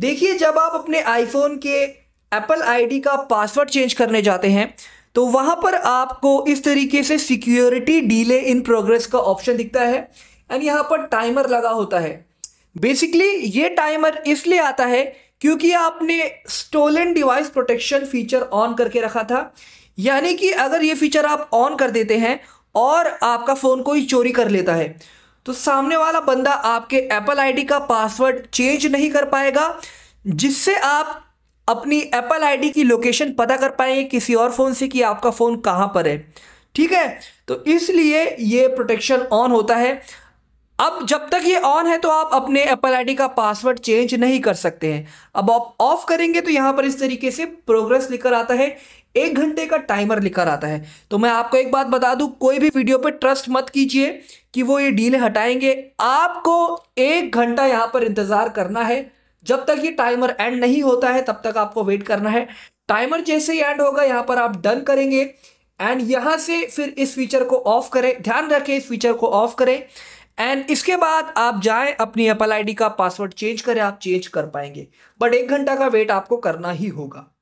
देखिए जब आप अपने आईफोन के एप्पल आईडी का पासवर्ड चेंज करने जाते हैं तो वहाँ पर आपको इस तरीके से सिक्योरिटी डीले इन प्रोग्रेस का ऑप्शन दिखता है एंड यहाँ पर टाइमर लगा होता है बेसिकली ये टाइमर इसलिए आता है क्योंकि आपने stolen device protection feature on करके रखा था यानी कि अगर ये फीचर आप ऑन कर देते हैं और आपका फ़ोन कोई चोरी कर लेता है तो सामने वाला बंदा आपके एप्पल आईडी का पासवर्ड चेंज नहीं कर पाएगा जिससे आप अपनी एप्पल आईडी की लोकेशन पता कर पाएंगे किसी और फ़ोन से कि आपका फ़ोन कहाँ पर है ठीक है तो इसलिए ये प्रोटेक्शन ऑन होता है अब जब तक ये ऑन है तो आप अपने एप्पल आईडी का पासवर्ड चेंज नहीं कर सकते हैं अब आप ऑफ करेंगे तो यहां पर इस तरीके से प्रोग्रेस लिखकर आता है एक घंटे का टाइमर लिखकर आता है तो मैं आपको एक बात बता दूं कोई भी वीडियो पे ट्रस्ट मत कीजिए कि वो ये डील हटाएंगे आपको एक घंटा यहाँ पर इंतज़ार करना है जब तक ये टाइमर एंड नहीं होता है तब तक आपको वेट करना है टाइमर जैसे ही एंड होगा यहाँ पर आप डन करेंगे एंड यहां से फिर इस फीचर को ऑफ करें ध्यान रखें इस फीचर को ऑफ करें एंड इसके बाद आप जाएं अपनी एप्पल आईडी का पासवर्ड चेंज करें आप चेंज कर पाएंगे बट एक घंटा का वेट आपको करना ही होगा